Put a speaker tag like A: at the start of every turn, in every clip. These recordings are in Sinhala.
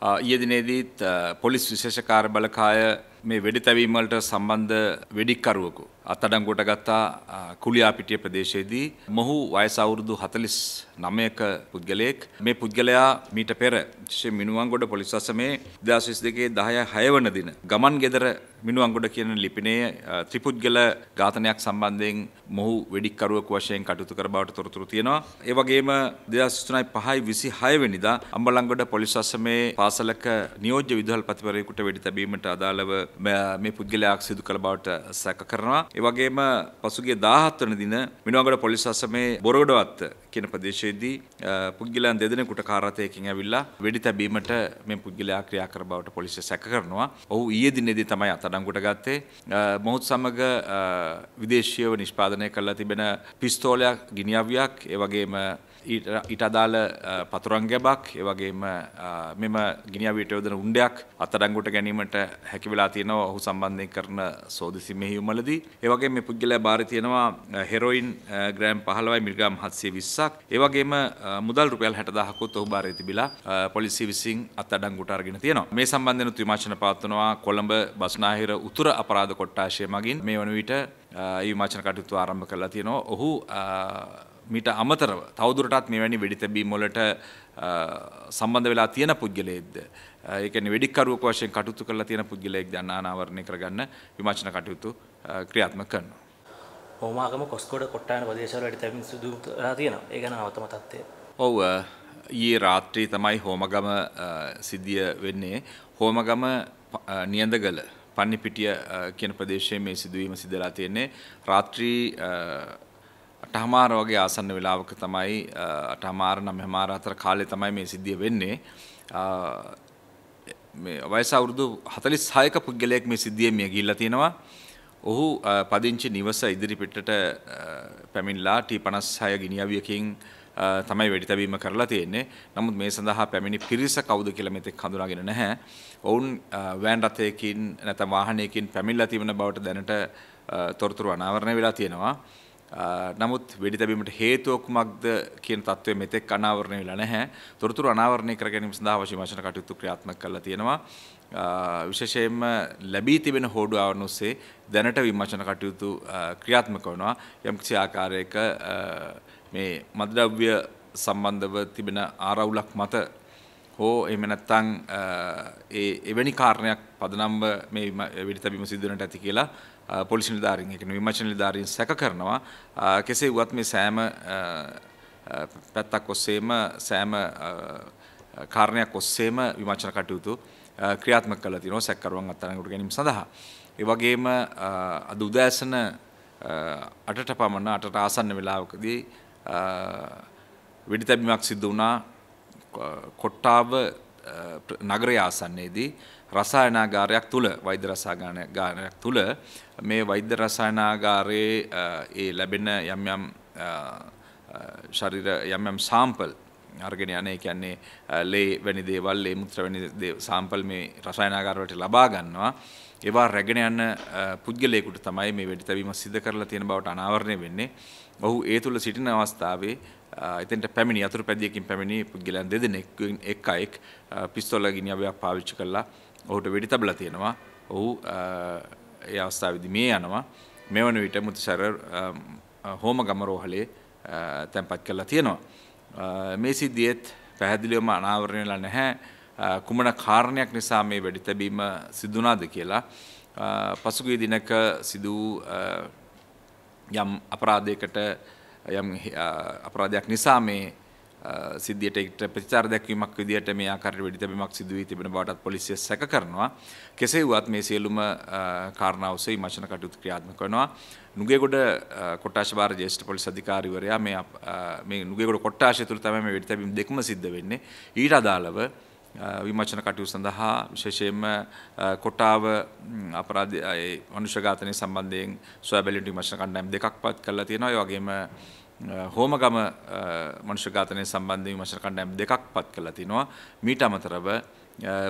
A: ඊයේදිනේදීත් පොලිස් විශේෂ කාර්ය බලකාය මේ වෙඩි තැබීමවලට සම්බන්ධ වෙඩික්කරුවකු අත්අඩංගුවට ගත්තා කුලියාපිටිය ප්‍රදේශයේදී මොහු වයස අවුරුදු 49ක පුද්ගලයෙක් මේ පුද්ගලයා මීට පෙර විශේෂයෙන් මිනුවන්ගොඩ පොලිස් අසමේ 2022 10 6 වන දින ගමන් ගෙදර මිනුවන්ගොඩ කියන ලිපිනේ ත්‍රිපුද්ගල ඝාතනයක් සම්බන්ධයෙන් මොහු වෙඩික්කරුවෙකු වශයෙන් කටයුතු කර බවට තොරතුරු තියෙනවා ඒ වගේම 2023 5යි 26 වෙනිදා අම්බලන්ගොඩ පොලිස් අසමේ පාසලක නියෝජ්‍ය විදුහල්පතිවරයෙකුට වෙඩි තැබීමට අදාළව මේ පුද්ගලයා සිදු කළ බවට සැක කරනවා ඒ වගේම පසුගිය 17 වන දින මිනවගඩ පොලිස් අසමේ බොරගොඩවත්ත කියන ප්‍රදේශයේදී පුද්ගලයන් දෙදෙනෙකුට කාර් රථයකින් ඇවිල්ලා වෙඩි තැබීමට මේ පුද්ගලයා ක්‍රියා කර බවට පොලිසිය සැක කරනවා. ඔහු ඊයේ දිනේදී තමයි අත්අඩංගුවට ගත්තේ. මොහොත් සමග විදේශීයව නිෂ්පාදනය කරලා තිබෙන පිස්තෝලයක්, ගිනි අවයක්, ඒ වගේම ඊට අදාළ පතුරන් ගැබක් ඒවගේම මෙම ගිනිියවිට යෝදන උන්ඩයක් අත්තරංගුට ගැනීමට හැකිවෙලා තියෙනවා ඔහු සම්බන්ධය කරන සෝදිසි මෙහිුමලදී. ඒවගේ මේ පුද්ගල භාරිතියනවා හෙරෝයින් ග්‍රෑම් පහලවයි මිල්ගම් හත්සේ විස්සක් ඒවගේම මුදල් රුපියල් හැටදහකුත් ඔහු භාරිතිබිලා පොලිසි විසින් අත්තඩංගුට අරගෙන තියෙනවා මේ සම්බන්ධන තුමාශන පාත්වනවා කොළඹ බස්නාහිර උතුර අපරාධ කොට්ටාශය මගින් මේ වන විට ඒ විමාචන කටයුතු ආරම්භ කරලා තියෙනවා. ඔහු මීට අමතරව තවදුරටත් මෙවැනි වෙඩිතැබීම් වලට සම්බන්ධ වෙලා තියෙන පුද්ගලයෙක්ද ඒ කියන්නේ වෙඩික්කරුවෙක් වශයෙන් කටයුතු කරලා තියෙන පුද්ගලයෙක්ද යන අනාවරණය කරගන්න විමර්ශන කටයුතු ක්‍රියාත්මක කරනවා. හෝමාගම කොස්කොඩ කොට්ටාන ප්‍රදේශවල වෙඩිතැබීම් සිදු කරලා තියෙනවා. ඒ ගැන නවතම තත්ත්වය. ඔව් ඊයේ රාත්‍රී තමයි හෝමගම සිද්ධිය වෙන්නේ. හෝමගම නියඳගල පන්නිපිටිය කියන ප්‍රදේශයේ මේ සිදුවීම සිදලා තියෙන්නේ රාත්‍රී අටහමාර වගේ ආසන්න වෙලාවක තමයි අටහමාර නම් හමාර අතර කාලේ තමයි මේ සිද්ධිය වෙන්නේ. මේ වයස අවුරුදු 46ක පුද්ගලයෙක් මේ සිද්ධියෙන් මිය ගිහිල්ලා තියෙනවා. ඔහු පදිංචි නිවස ඉදිරිපිටට පැමිණලා T56 ගිනිඅවියකින් තමයි වෙඩි තැබීම කරලා තියෙන්නේ. නමුත් මේ සඳහා පැමිණි පිරිස කවුද කියලා මෙතෙක් හඳුනාගෙන නැහැ. ඔවුන් වෑන් රථයකින් නැත්නම් වාහනයකින් පැමිණලා තිබෙන බවට දැනට තොරතුරු අනාවරණය වෙලා තියෙනවා. නමුත් වෙඩි තැබීමට හේතුව කුමක්ද කියන තත්ත්වය මෙතෙක් අනාවරණය වෙලා නැහැ. තොරතුරු අනාවරණය කර ගැනීම සඳහා අවශ්‍ය වචන කටයුතු ක්‍රියාත්මක කරලා තියෙනවා. විශේෂයෙන්ම ලැබී තිබෙන හෝඩුවාවන් ඔස්සේ දැනට විමර්ශන කටයුතු ක්‍රියාත්මක වෙනවා. යම්කිසි ආකාරයක මේ මදද්‍රව්‍ය සම්බන්ධව තිබෙන ආරවුලක් මත හෝ එහෙම නැත්නම් ඒ එවැනි කාරණයක් පදනම්ව මේ වෙඩි තැබීම සිදු වෙනට ඇති කියලා පොලිසි නිධාරීන් ඒ කියන්නේ විමර්ශන නිධාරීන් සැක කරනවා. කෙසේ වුවත් මේ සෑම පැත්තක් ඔස්සේම සෑම කාරණයක් ඔස්සේම විමර්ශන කටයුතු ක්‍රියාත්මක කළා තියෙනවා සැකකරුවන් අත්අඩංගුවට ගැනීම සඳහා. ඒ වගේම අද උදෑසන 8ට පමණ 8ට ආසන්න වේලාවකදී වෙඩිතැබීමක් සිද්ධ වුණා කොට්ටාව නගරය ආසන්නයේදී රසායනාගාරයක් තුළ වෛද්‍ය රසායනාගාරයක් තුළ මේ වෛද්‍ය රසායනාගාරයේ ඒ ලැබෙන යම් යම් ශරීර යම් යම් සාම්පල් අර්ගෙන යනේ කියන්නේ ලේ වැනි දේවල් ලේ මුත්‍ර වැනි සාම්පල් මේ රසායනාගාරවලට ලබා ගන්නවා. ඒවා රැගෙන යන පුද්ගලයෙකුට තමයි මේ වෙඩිතැවීම සිදු කරලා තියෙන බවට අනාවරණය වෙන්නේ. ඔහු ඒ තුල සිටින අවස්ථාවේ එතෙන්ට පැමිණි අතුරු පැදියකින් පැමිණි පුද්ගලයන් දෙදෙනෙක් එක් අයෙක් පිස්තෝල ගිනිඅවයක් පාවිච්චි කරලා ඔහුට වෙඩි තබලා තියෙනවා. ඔහු ඒ අවස්ථාවේදී මිය යනවා. මෙවන විට මුතිසර හෝමගම රෝහලේ තැන්පත් කරලා තියෙනවා. මේ සිද්ධියත් පැහැදිලිවම අනාවරණය වෙලා නැහැ කුමන කාරණයක් නිසා මේ වැඩි තැබීම සිදුනාද කියලා පසුගිය දිනක සිදු යම් අපරාධයකට යම් අපරාධයක් නිසා මේ සිද්ධියට ප්‍රචාර දැක්වීමක් විදිහට මේ ආකාරයට වෙඩි තැබීමක් සිදු වී තිබෙන බවටත් පොලිසිය සැක කරනවා. කෙසේ වුවත් මේ සියලුම කාරණා ඔස්සේ විමර්ශන කටයුතු ක්‍රියාත්මක වෙනවා. නුගේගොඩ කොට්ටාශ භාර ජ්‍යෙෂ්ඨ පොලිස් අධිකාරිවරයා මේ මේ නුගේගොඩ කොට්ටාශය තුළ තමයි මේ වෙඩි තැබීම් දෙකම සිද්ධ වෙන්නේ. ඊට අදාළව විමර්ශන කටයුතු සඳහා විශේෂයෙන්ම කොටාව අපරාධ ඒ මනුෂ්‍ය ඝාතනය සම්බන්ධයෙන් සොයා බැලීමට විමර්ශන කණ්ඩායම් දෙකක් පත් කරලා තියෙනවා. ඒ වගේම හෝමගම මනුෂ්‍යඝාතනය සම්බන්ධයෙන් විමර්ශන කණ්ඩායම් දෙකක් පත් කරලා තිනවා. මීට අමතරව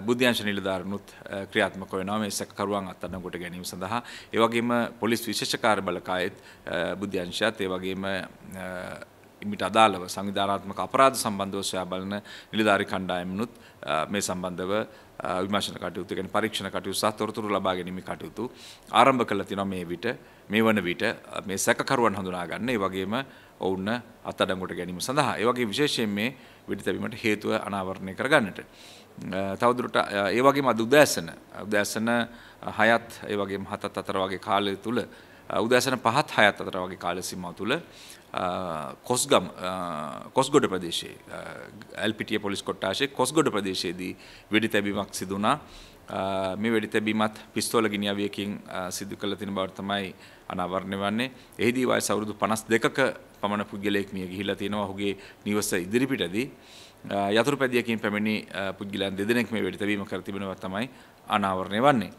A: බුද්ධ්‍යංශ නිලධාරණුත් ක්‍රියාත්මක වෙනවා මේ සැකකරුවන් අත්අඩංගුවට ගැනීම සඳහා. ඒ වගේම පොලිස් විශේෂ කාර්ය බලකායෙත් බුද්ධ්‍යංශයත් ඒ වගේම මිට අදාළව සංවිධානාත්මක අපරාධ සම්බන්ධව සොයා බලන නිලධාරි කණ්ඩායමනුත් මේ සම්බන්ධව විමර්ශන කටයුතු ගැන පරීක්ෂණ කටයුතු සහ තොරතුරු ලබා ගැනීම කටයුතු ආරම්භ කළා තියෙනවා මේ විට මේ වන විට මේ සැකකරුවන් හඳුනා ගන්න ඒ වගේම ඔවුන් අත්අඩංගුවට ගැනීම සඳහා ඒ වගේ විශේෂයෙන් මේ වෙඩිතැබීමට හේතුව අනාවරණය කරගන්නට තවදුරට ඒ වගේම අද උදෑසන උදෑසන හයත් ඒ වගේම හතත් අතර වගේ කාලය තුල උදෑසන පහත් හයත් අතර වගේ කාල සීමාව තුල කොස්ගම් කොස්ගොඩ ප්‍රදේශයේ ඇල්පිටිය පොලිස් කොට්ටාශය කොස්ගොඩ ප්‍රදේශයේදී වෙඩි තැබීමක් සිදුනා මේ වැඩි තැබීමත් පිස්තෝල ගිනිියාවියකින් සිදු කළ තින බවර්තමයි අනවරණය වන්නේ එහිදී වයි සවුරුදු පනස් දෙකක පමණ පුද්ගලෙක් මිය ගිහිලා තියෙනවා හුගේ නිවස ඉදිරිපිටදී යතුරු පැදියකින් පැමිණි පුද්ගලයන් දෙදෙනෙක් මේ වෙඩිතැබීම කර තිබෙනවා තමයි අනාවරණය වන්නේ.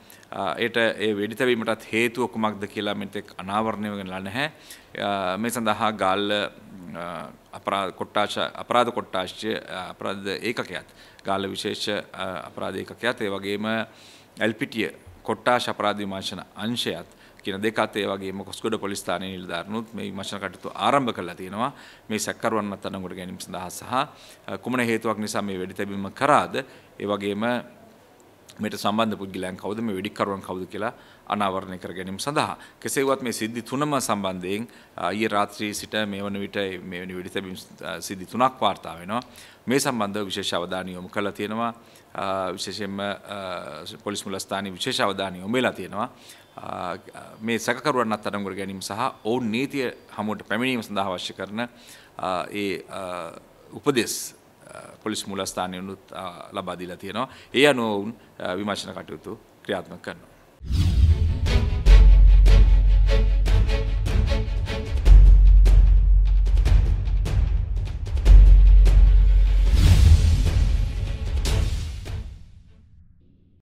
A: ඒට ඒ වෙඩිතැබීමටත් හේතුව කුමක්ද කියලා මෙතෙක් අනාවරණය වෙලා නැහැ. මේ සඳහා ගාල්ල අපරාධ කොට්ටාශ අපරාධ කොට්ටාශය අපරාධ ඒකකයත් ගාල්ල විශේෂ අපරාධ ඒකකයත් ඒ වගේම එල්පිටිය කොට්ටාශ අපරාධ විමර්ශන අංශයත් කියන දෙකත් ඒ වගේම කොස්ගොඩ පොලිස්ථානයේ නිලධාරිනුත් මේ විමර්ශන කටයුතු ආරම්භ කළා තියෙනවා මේ සැකකරුවන් අත්අඩංගුවට ගැනීම සඳහා සහ කුමන හේතුවක් නිසා මේ වෙඩි තැබීම කරාද ඒ වගේම මේට සම්බන්ධ පුද්ගලයන් කවුද මේ වෙඩික්කරුවන් කවුද කියලා අනාවරණය කර ගැනීම සඳහා කෙසේ වුවත් මේ සිද්ධි තුනම සම්බන්ධයෙන් ඊයේ රාත්‍රියේ සිට මේ වන විට මෙවැනි වෙඩි තැබීම් සිද්ධි තුනක් වාර්තා වෙනවා මේ සම්බන්ධව විශේෂ අවධානය යොමු කළා තියෙනවා විශේෂයෙන්ම පොලිස් මුලස්ථානයේ විශේෂ අවධානය යොමුලා තියෙනවා මේ සැකරුවන් අත්අඩංගුවට ගැනීම සහ ඔවුන් නීතිය හමුවට පැමිණීම සඳහා අවශ්‍ය කරන ඒ උපදෙස් පොලිස් මූලස්ථානයනුත් ලබා දීලා තියෙනවා. ඒ අනුව ඔවුන් විමර්ශන කටයුතු ක්‍රියාත්මක කරනවා.